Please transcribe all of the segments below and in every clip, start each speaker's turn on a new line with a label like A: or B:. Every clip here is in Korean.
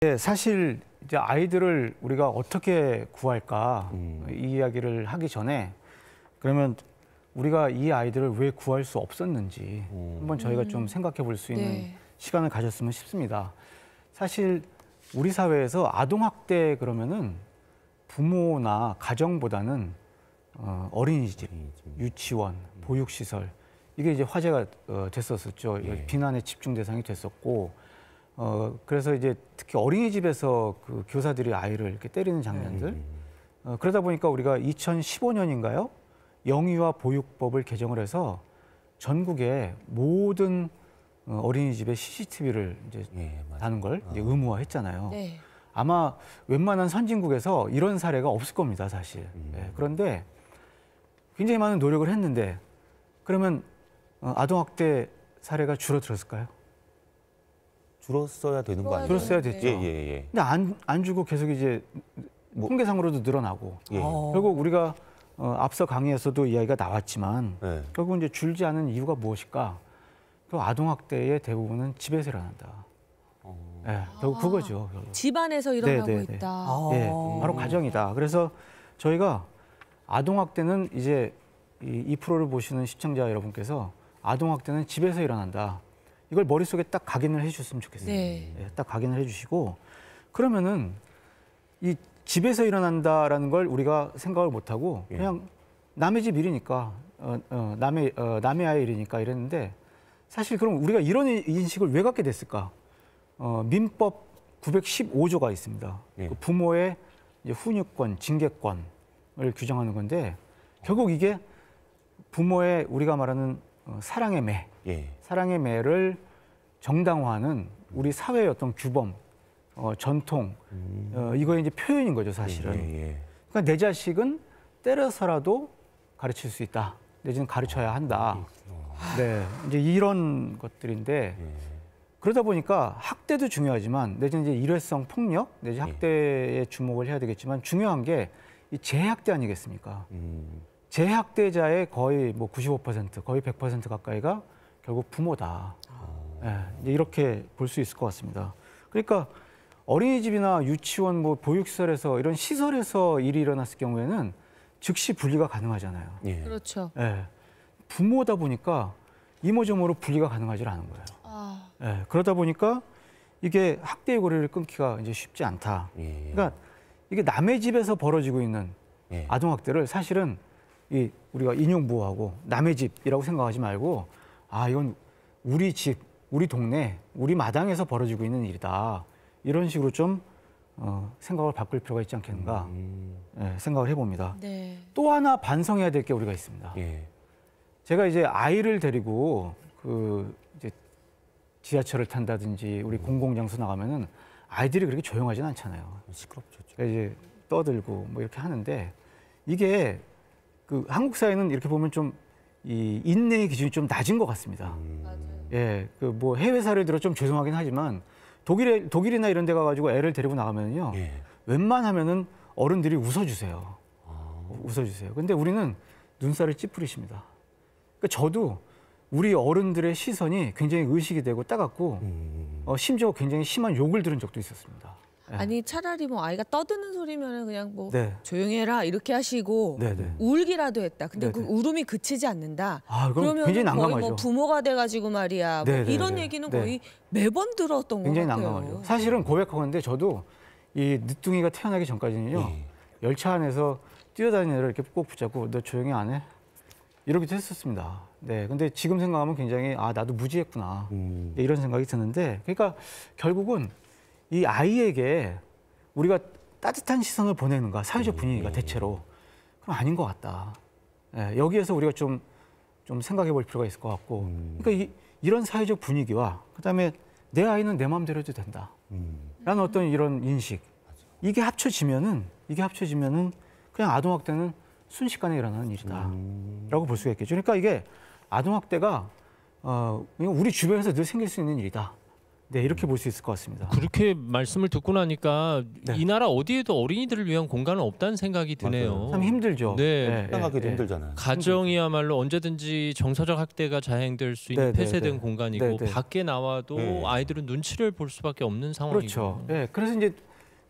A: 네, 사실 이제 아이들을 우리가 어떻게 구할까 음. 이 이야기를 하기 전에 그러면 우리가 이 아이들을 왜 구할 수 없었는지 음. 한번 저희가 좀 음. 생각해 볼 수 있는 네. 시간을 가졌으면 싶습니다. 사실 우리 사회에서 아동 학대 그러면은 부모나 가정보다는 어, 어린이집, 유치원, 음. 보육시설 이게 이제 화제가 어, 됐었었죠. 예. 비난의 집중 대상이 됐었고 어, 그래서 이제 특히 어린이집에서 그 교사들이 아이를 이렇게 때리는 장면들. 네, 네. 어, 그러다 보니까 우리가 2015년인가요? 영유아 보육법을 개정을 해서 전국의 모든 어, 어린이집에 CCTV를 이제 예, 다는 걸 이제 어. 의무화했잖아요. 네. 아마 웬만한 선진국에서 이런 사례가 없을 겁니다, 사실. 음. 예, 그런데 굉장히 많은 노력을 했는데 그러면 어, 아동학대 사례가 줄어들었을까요?
B: 줄었어야 되는 거 아니에요? 줄었어야 됐죠. 예, 예, 예.
A: 근데 안, 안 주고 계속 이제 뭐, 통계상으로도 늘어나고 예. 어. 결국 우리가 어, 앞서 강의에서도 이야기가 나왔지만 예. 결국 이제 줄지 않은 이유가 무엇일까? 그 아동 학대의 대부분은 집에서 일어난다. 어... 예, 결국 아, 그거죠. 결국. 집안에서 일어나고 네네네. 네, 네. 있다. 아... 예, 어. 바로 가정이다. 그래서 저희가 아동 학대는 이제 이, 이 프로를 보시는 시청자 여러분께서 아동 학대는 집에서 일어난다. 이걸 머릿속에 딱 각인을 해주셨으면 좋겠어요. 네. 예, 딱 각인을 해주시고 그러면은 이 집에서 일어난다라는 걸 우리가 생각을 못하고 예. 그냥 남의 집 일이니까 어, 어, 남의 어, 남의 아이 일이니까 이랬는데 사실 그럼 우리가 이런 인식을 왜 갖게 됐을까? 어, 민법 915조가 있습니다. 예. 그 부모의 이제 훈육권, 징계권을 규정하는 건데 결국 이게 부모의 우리가 말하는 어, 사랑의 매, 예. 사랑의 매를 정당화하는 우리 사회의 어떤 규범, 어, 전통 음. 어, 이거의 이제 표현인 거죠 사실은. 예, 예, 예. 그러니까 내 자식은 때려서라도 가르칠 수 있다. 내지는 가르쳐야 한다. 어. 네, 이제 이런 것들인데 예. 그러다 보니까 학대도 중요하지만 내지는 이제 일회성 폭력 내지 예. 학대에 주목을 해야 되겠지만 중요한 게 이 재학대 아니겠습니까? 음. 재학대자의 거의 뭐95% 거의 100% 가까이가 결국 부모다. 아... 네, 이렇게 볼 수 있을 것 같습니다. 그러니까 어린이집이나 유치원, 뭐 보육시설에서 이런 시설에서 일이 일어났을 경우에는 즉시 분리가 가능하잖아요. 예. 그렇죠. 네, 부모다 보니까 이모저모로 분리가 가능하지 않은 거예요. 아... 네, 그러다 보니까 이게 학대의 고리를 끊기가 이제 쉽지 않다. 예. 그러니까 이게 남의 집에서 벌어지고 있는 예. 아동 학대를 사실은 이 우리가 인용 부호하고 남의 집이라고 생각하지 말고 아 이건 우리 집, 우리 동네, 우리 마당에서 벌어지고 있는 일이다. 이런 식으로 좀 어, 생각을 바꿀 필요가 있지 않겠는가 음. 네, 생각을 해봅니다. 네. 또 하나 반성해야 될 게 우리가 있습니다. 예. 제가 이제 아이를 데리고 그 이제 지하철을 탄다든지 우리 음. 공공장소 나가면은 아이들이 그렇게 조용하진 않잖아요. 시끄럽죠. 그러니까 이제 떠들고 뭐 이렇게 하는데 이게 그 한국 사회는 이렇게 보면 좀이 인내의 기준이 좀 낮은 것 같습니다. 음. 예, 그 뭐 해외 사를 들어 좀 죄송하긴 하지만 독일에 독일이나 이런 데 가가지고 애를 데리고 나가면요, 예. 웬만하면은 어른들이 웃어주세요. 아. 웃어주세요. 근데 우리는 눈살을 찌푸리십니다. 그러니까 저도 우리 어른들의 시선이 굉장히 의식이 되고 따갑고 음. 어, 심지어 굉장히 심한 욕을 들은 적도 있었습니다. 예. 아니 차라리 뭐 아이가 떠드는 소리면은 그냥 뭐 네. 조용해라 이렇게 하시고 네네. 네. 울기라도 했다. 근데 네네. 그 네. 울음이 그치지 않는다. 아, 그러면 거의 뭐 난감하죠. 뭐 부모가 돼가지고 말이야. 뭐 네, 이런 얘기는 거의 매번 들었던 거같요 굉장히 난감하죠. 사실은 고백하는데 저도 이 늦둥이가 태어나기 전까지는요 예. 열차 안에서 뛰어다니는 애를 이렇게 꼭 붙잡고 너 조용히 안 해? 이렇게도 했었습니다. 네, 근데 지금 생각하면 굉장히 아 나도 무지했구나 음. 네, 이런 생각이 드는데 그러니까 결국은 이 아이에게 우리가 따뜻한 시선을 보내는가 사회적 음, 분위기가 음. 대체로 그럼 아닌 것 같다. 예, 여기에서 우리가 좀, 좀 생각해 볼 필요가 있을 것 같고 음. 그러니까 이, 이런 사회적 분위기와 그다음에 내 아이는 내 마음대로 해도 된다. 음. 라는 어떤 이런 인식 맞아. 이게 합쳐지면은 이게 합쳐지면은 그냥 아동학대는 순식간에 일어나는 일이다라고 음. 볼 수가 있겠죠. 그러니까 이게 아동학대가 어, 우리 주변에서 늘 생길 수 있는 일이다. 네 이렇게 볼 수 있을 것 같습니다.
B: 그렇게 말씀을 듣고 나니까 네. 이 나라 어디에도 어린이들을 위한 공간은 없다는 생각이 드네요. 맞아요. 참
A: 힘들죠. 네, 네, 네. 생각하기 네. 네. 힘들잖아요.
B: 가정이야말로 언제든지 정서적 학대가 자행될 수 있는 네, 폐쇄된 공간이고 밖에 나와도 아이들은 눈치를 볼 수밖에 없는 상황이죠. 그렇죠. 네, 그래서
A: 이제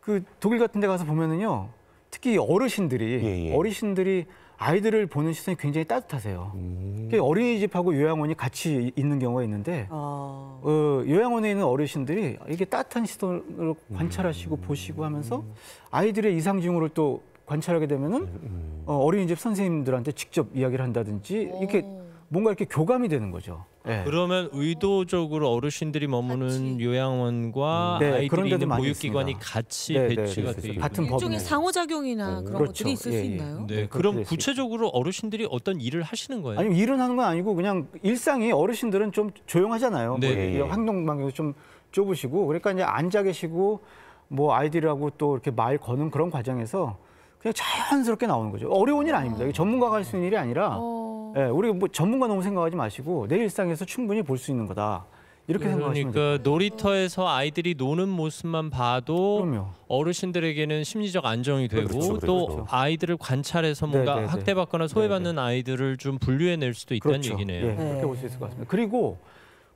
A: 그 독일 같은 데 가서 보면은요, 특히 어르신들이 예, 예. 어르신들이 아이들을 보는 시선이 굉장히 따뜻하세요. 음. 그 어린이집하고 요양원이 같이 있는 경우가 있는데 아. 어, 요양원에 있는 어르신들이 이게 따뜻한 시선으로 음. 관찰하시고 음. 보시고 하면서 아이들의 이상 징후를 또 관찰하게 되면은 음. 어, 어린이집 선생님들한테 직접 이야기를 한다든지 이렇게 뭔가 이렇게 교감이 되는 거죠.
B: 네. 그러면 의도적으로 어르신들이 머무는 같이. 요양원과 음. 네, 아이들이 있는 보육기관이 같이 네, 네, 배치가 네, 되어 같은 법 네, 일종의 네.
A: 상호작용이나 그런 그렇죠. 것들이 있을 예, 수 예. 있나요?
B: 네, 그럼 구체적으로 어르신들이 어떤 일을 하시는 거예요? 아니 일은
A: 하는 건 아니고 그냥 일상이 어르신들은 좀 조용하잖아요. 네. 뭐 예, 행동방향도 좀 좁으시고 그러니까 이제 앉아 계시고 뭐 아이들하고 또 이렇게 말 거는 그런 과정에서 그냥 자연스럽게 나오는 거죠. 어려운 일 아닙니다. 전문가가 할 수 있는 일이 아니라. 어. 예, 우리 뭐 전문가 너무 생각하지 마시고 내 일상에서 충분히 볼 수 있는 거다.
B: 이렇게 생각하시면 그러니까 됩니 놀이터에서 아이들이 노는 모습만 봐도 그럼요. 어르신들에게는 심리적 안정이 되고 그렇죠, 그렇죠 또 그렇죠. 아이들을 관찰해서 네, 뭔가 네네네. 네. 학대받거나 소외받는 네네. 네. 아이들을 좀 분류해낼 수도 있다는 그렇죠. 얘기네요. 예, 그렇게 볼 수 있을 것
A: 같습니다. 그리고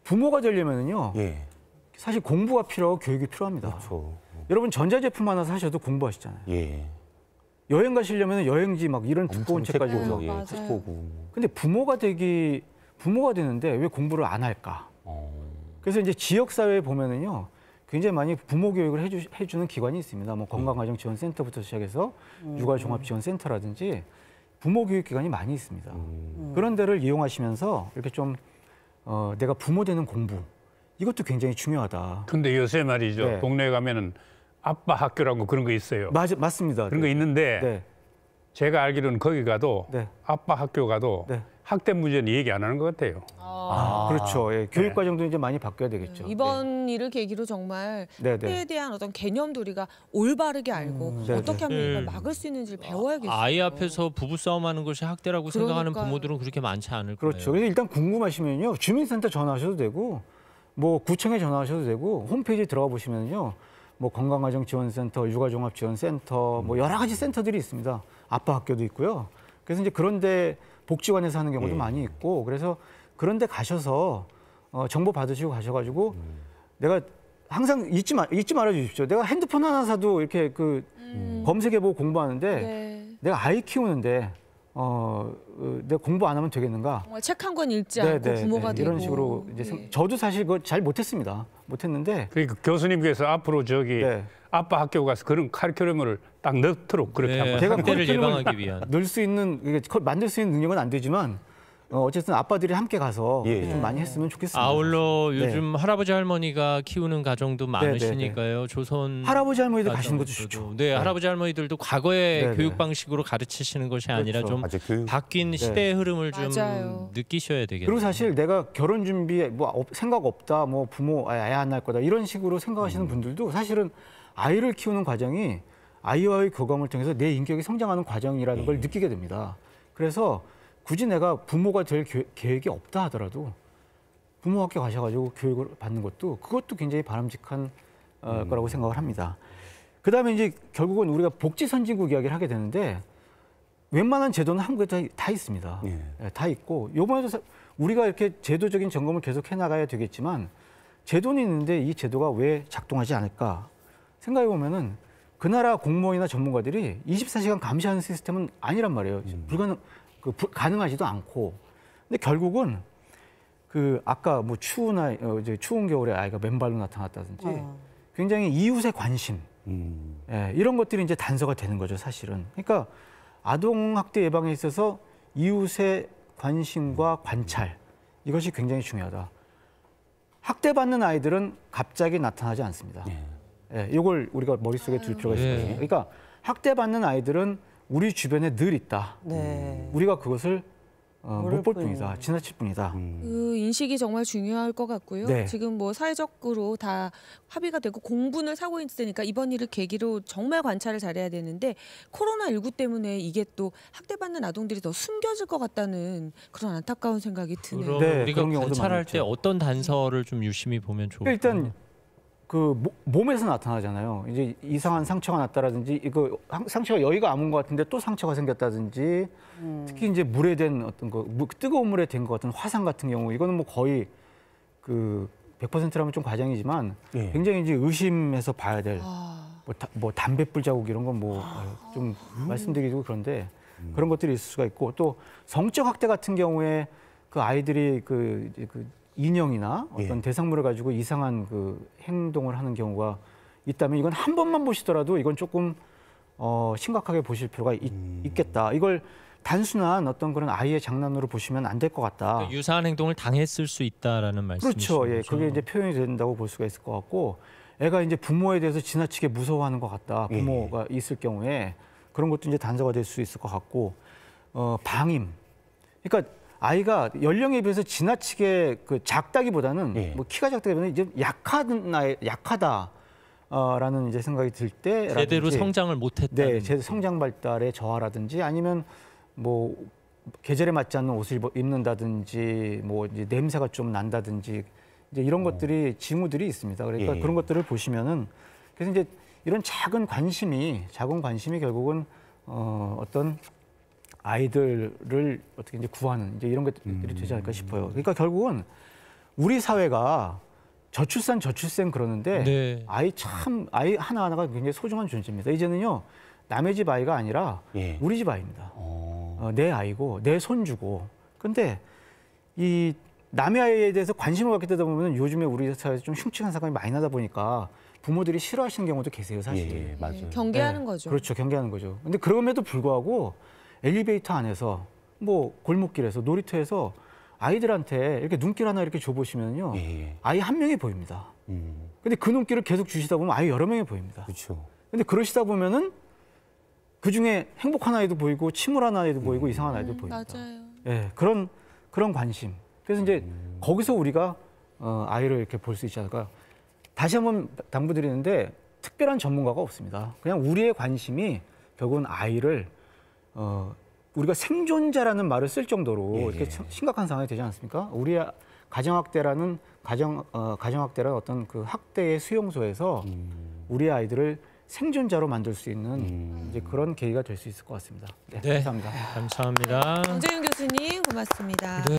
A: 부모가 되려면은요. 예. 사실 공부가 필요하고 교육이 필요합니다. 그렇죠. 여러분 전자제품 하나 사셔도 공부하시잖아요. 예. 여행 가시려면 여행지 막 이런 두꺼운 책 가지고 오죠. 예, 근데 부모가 되기 부모가 되는데 왜 공부를 안 할까? 어... 그래서 이제 지역 사회에 보면은요. 굉장히 많이 부모 교육을 해 주, 해주는 기관이 있습니다. 뭐 건강가정지원센터부터 시작해서 음. 육아종합지원센터라든지 부모 교육 기관이 많이 있습니다. 음. 음. 그런 데를 이용하시면서 이렇게 좀 어, 내가 부모 되는 공부 이것도 굉장히 중요하다.
B: 근데 요새 말이죠. 네. 동네에 가면은 아빠 학교라고 그런 거 있어요. 맞, 맞습니다. 그런 네. 있는데 네. 제가 알기로는 거기 가도 네. 아빠 학교 가도 네. 학대 문제는 얘기 안 하는 것 같아요. 아, 아 그렇죠.
A: 예, 네. 교육 과정도 이제 많이 바뀌어야 되겠죠. 음, 이번 일을 계기로 정말 네, 학대에 대한 어떤 개념도 우리가 올바르게 알고 음, 어떻게 하면 이걸 예. 막을 수 있는지를 배워야겠어요. 아, 아이
B: 앞에서 부부싸움하는 것이 학대라고 그러니까요. 생각하는 부모들은 그렇게 많지 않을 그렇죠. 거예요.
A: 그렇죠. 일단 궁금하시면요. 주민센터 전화하셔도 되고 뭐 구청에 전화하셔도 되고 홈페이지에 들어가 보시면요. 뭐 건강가정지원센터, 육아종합지원센터 뭐 여러 가지 센터들이 있습니다. 아빠 학교도 있고요. 그래서 이제 그런데 복지관에서 하는 경우도 예. 많이 있고 그래서 그런데 가셔서 어, 정보 받으시고 가셔가지고 음. 내가 항상 잊지 마 잊지 말아 주십시오. 내가 핸드폰 하나 사도 이렇게 그 음. 검색해보고 공부하는데 네. 내가 아이 키우는데 어, 어, 내 공부 안 하면 되겠는가? 책 한 권 읽지 네, 않고 네네, 부모가 네, 되고 이런 식으로 이제 네. 저도 사실 그걸 잘 못했습니다. 못했는데 그러니까 교수님께서 앞으로 저기 네.
B: 아빠 학교 가서 그런 카리큘럼을 딱 넣도록 그렇게 네, 한번 제가 학대를 예방하기 위
A: 넣을 수 있는 만들 수 있는 능력은 안 되지만 어, 쨌든 아빠들이 함께 가서 예. 좀 예. 많이 했으면 좋겠습니다. 아울러 네. 요즘
B: 네. 할아버지 할머니가 키우는 가정도 네, 많으시니까요. 네, 네, 조선 할아버지 할머니들 가시는 것도 좋죠. 네, 네, 할아버지 할머니들도 과거의 교육 방식으로 가르치시는 것이 그렇죠. 좀 교육... 바뀐 시대의 흐름을 좀 맞아요. 느끼셔야 되겠네요. 그리고
A: 사실 내가 결혼 준비 뭐 생각 없다, 뭐 부모 아예 안날 거다 이런 식으로 생각하시는 음. 분들도 사실은 아이를 키우는 과정이 아이와의 교감을 통해서 내 인격이 성장하는 과정이라는 예. 걸 느끼게 됩니다. 그래서 굳이 내가 부모가 될 계획이 없다 하더라도 부모 학교 가셔가지고 교육을 받는 것도 그것도 굉장히 바람직한 어, 음. 거라고 생각을 합니다. 그 다음에 이제 결국은 우리가 복지 선진국 이야기를 하게 되는데 웬만한 제도는 한국에 다, 다 있습니다. 예. 예 다 있고 요번에도 우리가 이렇게 제도적인 점검을 계속 해나가야 되겠지만 제도는 있는데 이 제도가 왜 작동하지 않을까 생각해 보면은 그 나라 공무원이나 전문가들이 24시간 감시하는 시스템은 아니란 말이에요. 음. 불가능 그 부, 가능하지도 않고 근데 결국은 그 아까 뭐 추운 아이 어, 이제 추운 겨울에 아이가 맨발로 나타났다든지 어. 굉장히 이웃의 관심 음. 예, 이런 것들이 이제 단서가 되는 거죠 사실은 그러니까 아동 학대 예방에 있어서 이웃의 관심과 음. 관찰 이것이 굉장히 중요하다. 학대받는 아이들은 갑자기 나타나지 않습니다. 예. 예, 이걸 우리가 머릿속에 둘 아. 필요가 있습니다. 예. 그러니까 학대받는 아이들은 우리 주변에 늘 있다.
B: 네.
A: 우리가 그것을 어, 못볼 뿐이다. 지나칠 뿐이다. 음. 음.
B: 그 인식이 정말
A: 중요할 것 같고요. 네. 지금 뭐 사회적으로 다 합의가 되고 공분을 사고 있으니까 이번 일을 계기로 정말 관찰을 잘해야 되는데 코로나19 때문에 이게 또 학대받는 아동들이 더 숨겨질 것 같다는 그런 안타까운 생각이 드네요. 네, 우리가 관찰할 때
B: 어떤 단서를 좀 유심히 보면 좋을까요? 일단 그 몸에서 나타나잖아요. 이제
A: 이상한 상처가 났다라든지 이거 상처가 여기가 아문 것 같은데 또 상처가 생겼다든지 음. 특히 이제 물에 된 어떤 그 뜨거운 물에 된 것 같은 화상 같은 경우 이거는 뭐 거의 그 100%라면 좀 과장이지만 예. 굉장히 이제 의심해서 봐야 될 아. 뭐, 다, 뭐 담뱃불 자국 이런 건 뭐좀 아. 말씀드리기도 그런데 음. 그런 것들이 있을 수가 있고 또 성적 학대 같은 경우에 그 아이들이 그, 그 인형이나 예. 어떤 예. 대상물을 가지고 이상한 그 행동을 하는 경우가 있다면 이건 한 번만 보시더라도 이건 조금 어, 심각하게 보실 필요가 있, 음. 있겠다. 이걸 단순한 어떤 그런 아이의 장난으로 보시면 안 될 것 같다. 그러니까
B: 유사한 행동을 당했을 수 있다라는 말씀이죠 그렇죠.
A: 예, 그게 이제 표현이 된다고 볼 수가 있을 것 같고 애가 이제 부모에 대해서 지나치게 무서워하는 것 같다. 예. 부모가 예. 있을 경우에 그런 것도 이제 단서가 될 수 있을 것 같고 어, 방임. 그러니까 아이가 연령에 비해서 지나치게 그 작다기보다는 예. 뭐 키가 작다기보다는 이제 약하든 나이 약하다. 어, 라는 이제 생각이 들때 제대로 성장을 못했다. 네, 제 성장 발달의 저하라든지 아니면 뭐 계절에 맞지 않는 옷을 입는다든지 뭐 이제 냄새가 좀 난다든지 이제 이런 어. 것들이 징후들이 있습니다. 그러니까 예. 그런 것들을 보시면은 그래서 이제 이런 작은 관심이 작은 관심이 결국은 어 어떤 아이들을 어떻게 이제 구하는 이제 이런 것들이 음. 되지 않을까 싶어요. 그러니까 결국은 우리 사회가 저출산 저출생 그러는데 네. 아이 참 아이 하나 하나가 굉장히 소중한 존재입니다. 이제는요 남의 집 아이가 아니라 예. 우리 집 아이입니다. 어, 어 내 아이고 내 손주고. 근데 이 남의 아이에 대해서 관심을 갖게 되다 보면 요즘에 우리 사회에서 좀 흉측한 사건이 많이 나다 보니까 부모들이 싫어하시는 경우도 계세요 사실. 예, 예 맞아요. 네. 경계하는 네. 거죠. 그렇죠 경계하는 거죠. 근데 그럼에도 불구하고 엘리베이터 안에서 뭐 골목길에서 놀이터에서 아이들한테 이렇게 눈길 하나 이렇게 줘보시면요. 예, 예. 아이 한 명이 보입니다. 음. 근데 그 눈길을 계속 주시다 보면 아이 여러 명이 보입니다. 그렇죠. 근데 그러시다 보면은 그 중에 행복한 아이도 보이고 침울한 아이도 보이고 음. 이상한 아이도 음, 보입니다. 맞아요. 예, 그런 그런 관심. 그래서 이제 음. 거기서 우리가 어, 아이를 이렇게 볼 수 있지 않을까. 요 다시 한번 당부드리는데 특별한 전문가가 없습니다. 그냥 우리의 관심이 결국은 아이를 어, 우리가 생존자라는 말을 쓸 정도로 예, 이렇게 예. 심각한 상황이 되지 않습니까? 우리 가정학대라는 가정 어, 가정학대라는 어떤 그 학대의 수용소에서 음. 우리 아이들을 생존자로 만들 수 있는 음. 이제 그런 계기가 될 수 있을 것 같습니다. 네, 네. 감사합니다. 감사합니다. 정재윤
B: 교수님 고맙습니다.
A: 네.